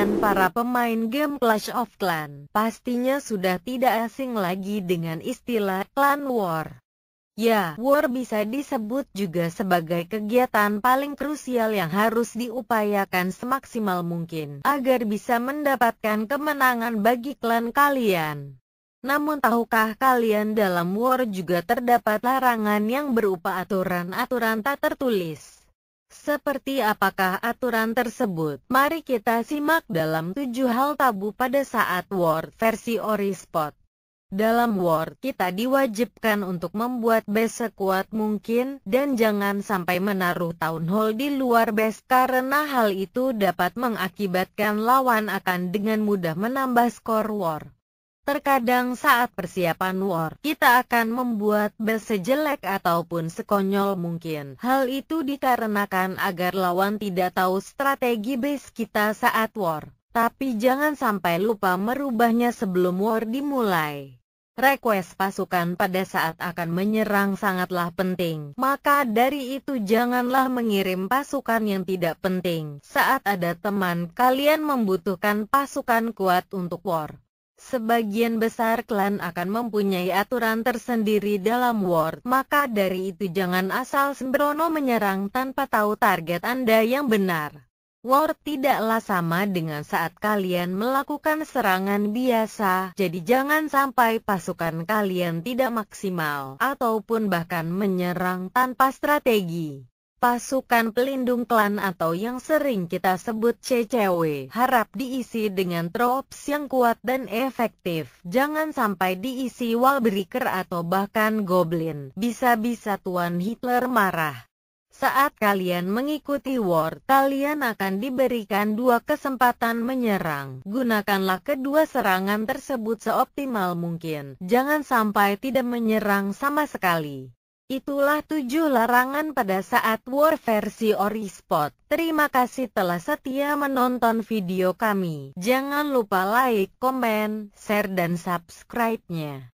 kalian para pemain game Clash of Clans pastinya sudah tidak asing lagi dengan istilah Clan War. Ya, war bisa disebut juga sebagai kegiatan paling krusial yang harus diupayakan semaksimal mungkin agar bisa mendapatkan kemenangan bagi klan kalian. Namun tahukah kalian dalam war juga terdapat larangan yang berupa aturan-aturan tak tertulis. Seperti apakah aturan tersebut? Mari kita simak dalam tujuh hal tabu pada saat Word versi Orispot. Dalam Word, kita diwajibkan untuk membuat base sekuat mungkin, dan jangan sampai menaruh town hall di luar base karena hal itu dapat mengakibatkan lawan akan dengan mudah menambah skor Word. Terkadang saat persiapan war, kita akan membuat bel sejelek ataupun sekonyol mungkin. Hal itu dikarenakan agar lawan tidak tahu strategi base kita saat war. Tapi jangan sampai lupa merubahnya sebelum war dimulai. Request pasukan pada saat akan menyerang sangatlah penting. Maka dari itu janganlah mengirim pasukan yang tidak penting. Saat ada teman, kalian membutuhkan pasukan kuat untuk war. Sebagian besar klan akan mempunyai aturan tersendiri dalam Word, maka dari itu jangan asal sembrono menyerang tanpa tahu target Anda yang benar. Word tidaklah sama dengan saat kalian melakukan serangan biasa, jadi jangan sampai pasukan kalian tidak maksimal, ataupun bahkan menyerang tanpa strategi. Pasukan pelindung klan atau yang sering kita sebut CCW harap diisi dengan troops yang kuat dan efektif. Jangan sampai diisi wallbreaker atau bahkan goblin. Bisa-bisa Tuan Hitler marah. Saat kalian mengikuti war, kalian akan diberikan dua kesempatan menyerang. Gunakanlah kedua serangan tersebut seoptimal mungkin. Jangan sampai tidak menyerang sama sekali. Itulah tujuh larangan pada saat war versi spot. Terima kasih telah setia menonton video kami. Jangan lupa like, komen, share, dan subscribe-nya.